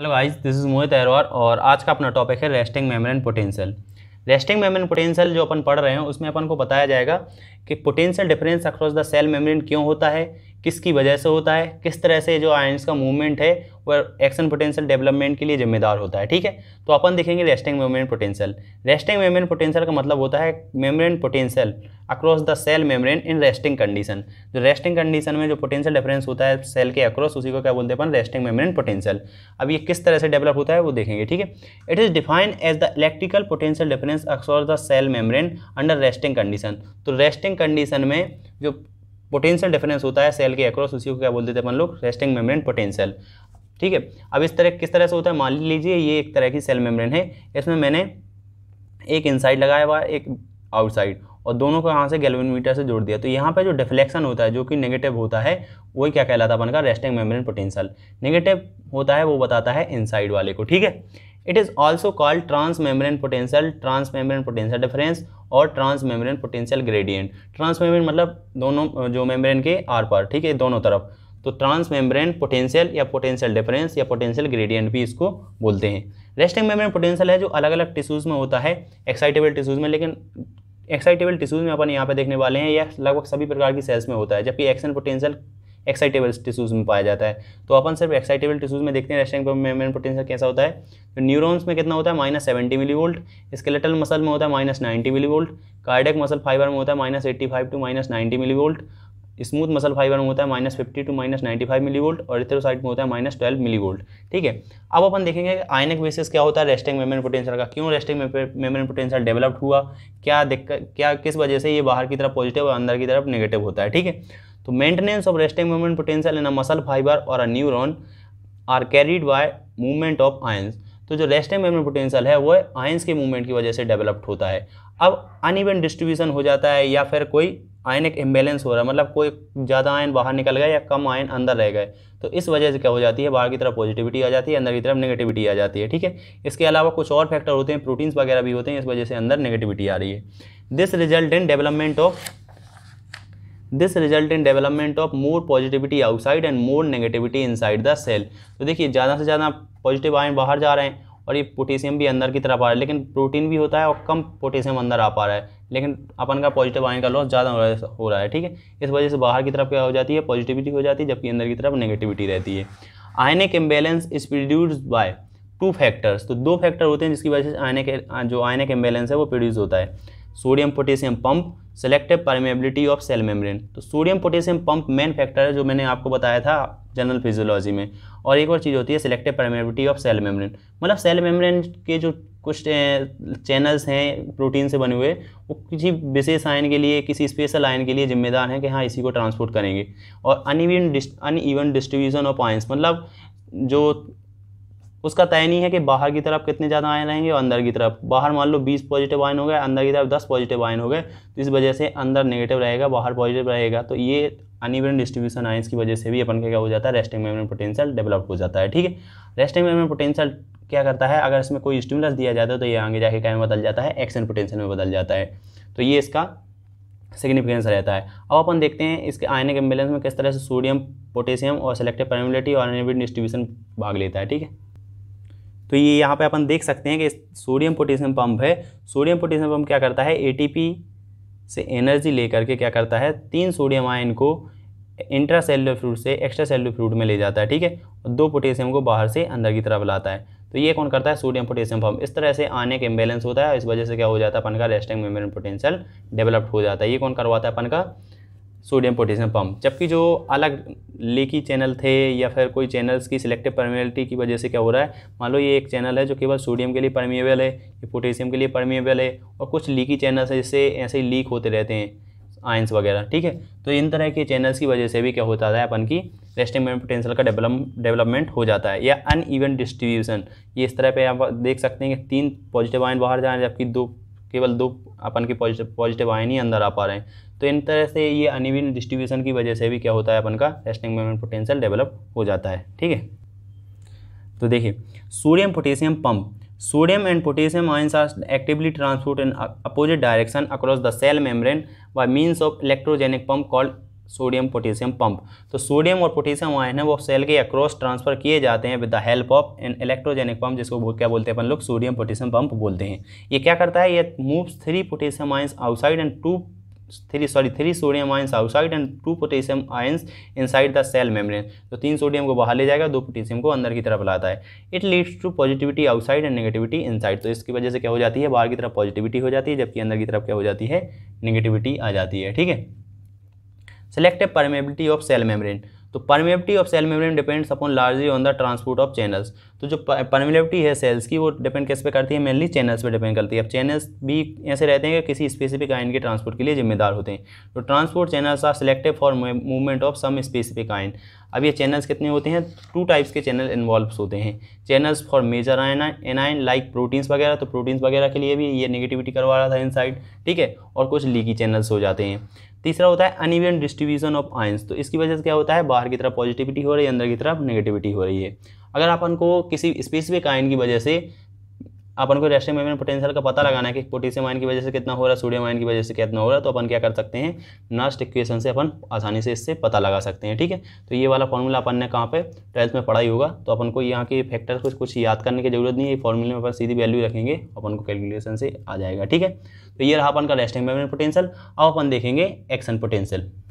hello guys this is Mohit Arohar और आज का अपना टॉपिक है resting membrane potential resting membrane potential जो अपन पढ़ रहे हैं उसमें अपन को बताया जाएगा कि potential difference across the cell membrane क्यों होता है किसकी वजह से होता है किस तरह से जो आयंस का मूवमेंट है वह एक्शन पोटेंशियल डेवलपमेंट के लिए जिम्मेदार होता है ठीक है तो अपन देखेंगे resting membrane potential resting membrane potential का मतलब होता है membrane potential across the cell membrane in resting condition जो रेस्टिंग कंडीशन में जो पोटेंशियल डिफरेंस होता है सेल के अक्रॉस उसी को क्या बोलते हैं अपन रेस्टिंग मेम्ब्रेन पोटेंशियल अब ये किस तरह से डेवलप होता है वो देखेंगे ठीक है it is defined as the electrical potential difference across the cell membrane under resting condition तो रेस्टिंग रेस्टिंग कंडीशन में जो पोटेंशियल डिफरेंस होता है सेल के अक्रॉस उसी को क्या बोल देते हैं अपन लोग रेस्टिंग मेम्ब्रेन पोटेंशियल ठीक है अब इस तरह किस तरह से होता है मान लीजिए ये एक तरह की सेल मेम्ब्रेन है इसमें मैंने एक इनसाइड लगाया हुआ एक आउटसाइड और दोनों को यहाँ से गैल्वेनोमीटर से जोड़ दिया तो यहाँ पर जो डिफ्लेक्शन होता है जो कि नेगेटिव होता है वही क्या कहलाता है अपन का रेस्टिंग मेम्ब्रेन पोटेंशियल नेगेटिव होता है वो बताता है इनसाइड वाले को ठीक है it is also called transmembrane potential transmembrane potential difference और ट्रांसमेम्ब्रेन पोटेंशियल ग्रेडियंट ट्रांसमेम्ब्रेन मतलब दोनों जो मेम्ब्रेन के आर पार ठीक है दोनों तरफ तो ट्रांसमेम्ब्रेन पोटेंशियल या पोटेंशियल डिफरेंस या पोटेंशियल ग्रेडियंट भी इसको बोलते हैं रेस्टिंग मेम्ब्रेन पोटेंशियल है जो अलग अलग टिश्यूज़ में होता है एक्साइटेबल टिश्यूज़ में लेकिन एक्साइटेबल टिश्यूज़ में अपन यहाँ पे देखने वाले हैं यह लगभग सभी प्रकार की सेल्स में होता है जबकि एक्शन पोटेंशियल एक्साइटेबल टिश्यूज़ में पाया जाता है तो अपन सिर्फ एक्साइटेबल टिश्यूज़ में देखते हैं रेस्टिंग मेम्ब्रेन पोटेंशियल कैसा होता है तो न्यूरॉन्स में कितना होता है minus seventy millivolt skeletal muscle में होता है minus ninety millivolt cardiac muscle fibre में होता है minus eighty five to minus ninety millivolt smooth muscle fibre में होता है minus fifty to minus ninety five millivolt और साइड में होता है माइनस ट्वेल्व मिली वोल्ट ठीक है अब अपन देखेंगे आयनिक बेसिस क्या होता है रेस्टिंग मेम्ब्रेन पोटेंशियल का क्यों रेस्टिंग मेम्ब्रेन पोटेंशियल डेवलप्ड हुआ क्या दिक्कत क्या किस वजह से ये बाहर की तरफ पॉजिटिव और अंदर की तरफ नेगेटिव होता है ठीक है तो maintenance of resting movement potential in a muscle fibre और a neuron are carried by movement of ions तो जो रेस्टिंग मूवमेंट पोटेंशियल है वो आयंस के मूवमेंट की वजह से डेवलप्ड होता है अब अनइवन डिस्ट्रीब्यूशन हो जाता है या फिर कोई आयनिक इम्बेलेंस हो रहा है मतलब कोई ज़्यादा आयन बाहर निकल गए या कम आयन अंदर रह गए तो इस वजह से क्या हो जाती है बाहर की तरफ पॉजिटिविटी आ जाती है अंदर की तरफ नेगेटिविटी आ जाती है ठीक है इसके अलावा कुछ और फैक्टर होते हैं प्रोटीन्स वगैरह भी होते हैं इस वजह से अंदर नेगेटिविटी आ रही है this result in development of this result in development of more positivity outside and more negativity inside the cell तो देखिए ज़्यादा से ज़्यादा पॉजिटिव आयन बाहर जा रहे हैं और ये पोटेशियम भी अंदर की तरफ आ रहा है लेकिन प्रोटीन भी होता है और कम पोटेशियम अंदर आ पा रहा है लेकिन अपन का पॉजिटिव आयन का लॉस ज़्यादा हो रहा है ठीक है इस वजह से बाहर की तरफ क्या हो जाती है पॉजिटिविटी हो जाती है जबकि अंदर की तरफ नेगेटिविटी रहती है ionic imbalance is produce by two factors तो दो फैक्टर होते हैं जिसकी वजह से आयनिक जो आयनिक इम्बेलेंस है वो प्रोड्यूस होता है sodium potassium pump selective permeability of cell membrane तो sodium potassium pump main factor है जो मैंने आपको बताया था जनरल फिजियोलॉजी में और एक और चीज़ होती है selective permeability of cell membrane मतलब सेल मेम्ब्रेन के जो कुछ चैनल्स हैं प्रोटीन से बने हुए वो किसी विशेष आयन के लिए किसी स्पेशल आयन के लिए जिम्मेदार हैं कि हाँ इसी को ट्रांसपोर्ट करेंगे और uneven uneven distribution of ions मतलब जो उसका तय नहीं है कि बाहर की तरफ कितने ज़्यादा आयन रहेंगे और अंदर की तरफ बाहर मान लो बीस पॉजिटिव आयन हो गए अंदर की तरफ दस पॉजिटिव आयन हो गए तो इस वजह से अंदर नेगेटिव रहेगा बाहर पॉजिटिव रहेगा तो ये अनिवन डिस्ट्रीब्यूशन आयन की वजह से भी अपन क्या हो जाता है रेस्टिंग मेम्ब्रेन पोटेंशियल डेवलप हो जाता है ठीक है रेस्टिंग मेम्ब्रेन पोटेंशियल क्या करता है अगर इसमें कोई स्टिमुलस दिया जाता है तो ये आगे जाके क्या में बदल जाता है एक्शन पोटेंशियल में बदल जाता है तो ये इसका सिग्निफिकेंस रहता है अब अपन देखते हैं इसके आयन के एम्बेलेंस में किस तरह से सोडियम पोटेशियम और सेलेक्टिव परमिबिलिटी और अनिवन डिस्ट्रीब्यूशन भाग लेता है ठीक है तो ये यहाँ पे अपन देख सकते हैं कि सोडियम पोटेशियम पंप है सोडियम पोटेशियम पंप क्या करता है एटीपी से एनर्जी लेकर के क्या करता है तीन सोडियम आयन को इंट्रा सेलुलर फ्लूड से एक्स्ट्रा सेलुलर फ्लूड में ले जाता है ठीक है और दो पोटेशियम को बाहर से अंदर की तरफ लाता है तो ये कौन करता है सोडियम पोटेशियम पम्प इस तरह से आने का इम्बेलेंस होता है इस वजह से क्या हो जाता है अपन का रेस्टिंग मेम्ब्रेन पोटेंशियल डेवलप्ड हो जाता है ये कौन करवाता है अपन का सोडियम पोटेशियम पम्प जबकि जो अलग लीकी चैनल थे या फिर कोई चैनल्स की सिलेक्टिव परमिबिलिटी की वजह से क्या हो रहा है मान लो ये एक चैनल है जो केवल सोडियम के लिए परमिएबल है ये पोटेशियम के लिए परमिएबल है और कुछ लीकी चैनल्स है जिससे ऐसे ही लीक होते रहते हैं आयंस वगैरह ठीक है तो इन तरह के चैनल्स की वजह से भी क्या होता है अपन की रेस्टिंग मेम्ब्रेन पोटेंशियल का डेवलप डेवलपमेंट हो जाता है या अन ईवन डिस्ट्रीब्यूशन ये इस तरह पे आप देख सकते हैं कि तीन पॉजिटिव आयन बाहर जा रहे हैं जबकि दो केवल दो अपन के पॉजिटिव आयन ही अंदर आ पा रहे हैं तो इन तरह से ये अनिविन डिस्ट्रीब्यूशन की वजह से भी क्या होता है अपन का रेस्टिंग मोमेंट पोटेंशियल डेवलप हो जाता है ठीक है तो देखिए sodium potassium pump sodium and potassium ions are actively transport in opposite direction across the cell membrane by means of electrogenic pump called sodium potassium pump तो सोडियम और potassium ion है वो सेल के अक्रॉस ट्रांसफर किए जाते हैं with the help of an electrogenic pump जिसको क्या बोलते हैं अपन लोग सोडियम पोटेशियम पंप बोलते हैं ये क्या करता है ये moves three potassium ions outside and two three sorry three sodium ions outside and two potassium ions inside the cell membrane तो तीन सोडियम को बाहर ले जाएगा दो पोटेशियम को अंदर की तरफ लाता है it leads to positivity outside and negativity inside तो इसकी वजह से क्या हो जाती है बाहर की तरफ पॉजिटिविटी हो जाती है जबकि अंदर की तरफ क्या हो जाती है नेगेटिविटी आ जाती है ठीक है selective permeability of cell membrane तो permeability of cell membrane depends upon largely on the transport of channels तो जो परमेबिलिटी है सेल्स की वो डिपेंड किस पे करती है मेनली चैनल्स पे डिपेंड करती है अब चैनल्स भी ऐसे रहते हैं कि किसी स्पेसिफिक आयन के ट्रांसपोर्ट के लिए जिम्मेदार होते हैं तो transport channels are selective for movement of some specific ion अब ये चैनल्स कितने होते हैं टू टाइप्स के चैनल इन्वॉल्व होते हैं channels for major anion like proteins वगैरह तो प्रोटीन्स वगैरह के लिए भी ये नेगेटिविटी करवा रहा था इन ठीक है और कुछ लीकी चैनल्स हो जाते हैं तीसरा होता है अनिवन डिस्ट्रीब्यूशन ऑफ आयंस तो इसकी वजह से क्या होता है बाहर की तरफ पॉजिटिविटी हो रही है अंदर की तरफ नेगेटिविटी हो रही है अगर अपन को किसी स्पेसिफिक आयन की वजह से अपन को रेस्टिंग मेम्ब्रेन पोटेंशियल का पता लगाना है कि पोटेशियम आयन की वजह से कितना हो रहा है सोडियम आयन की वजह से कितना हो रहा है तो अपन क्या कर सकते हैं नर्स्ट इक्वेशन से अपन आसानी से इससे पता लगा सकते हैं ठीक है तो ये वाला फॉर्मूला अपन ने कहाँ पे ट्वेल्थ में पढ़ाई होगा तो अपन को यहाँ के फैक्टर कुछ कुछ याद करने की जरूरत नहीं है फॉर्मूले में अपन सीधी वैल्यू रखेंगे अपन को कैलकुलेशन से आ जाएगा ठीक है तो ये रहा अपन का रेस्टिंग मेम्ब्रेन पोटेंशियल अब अपन देखेंगे एक्शन पोटेंशियल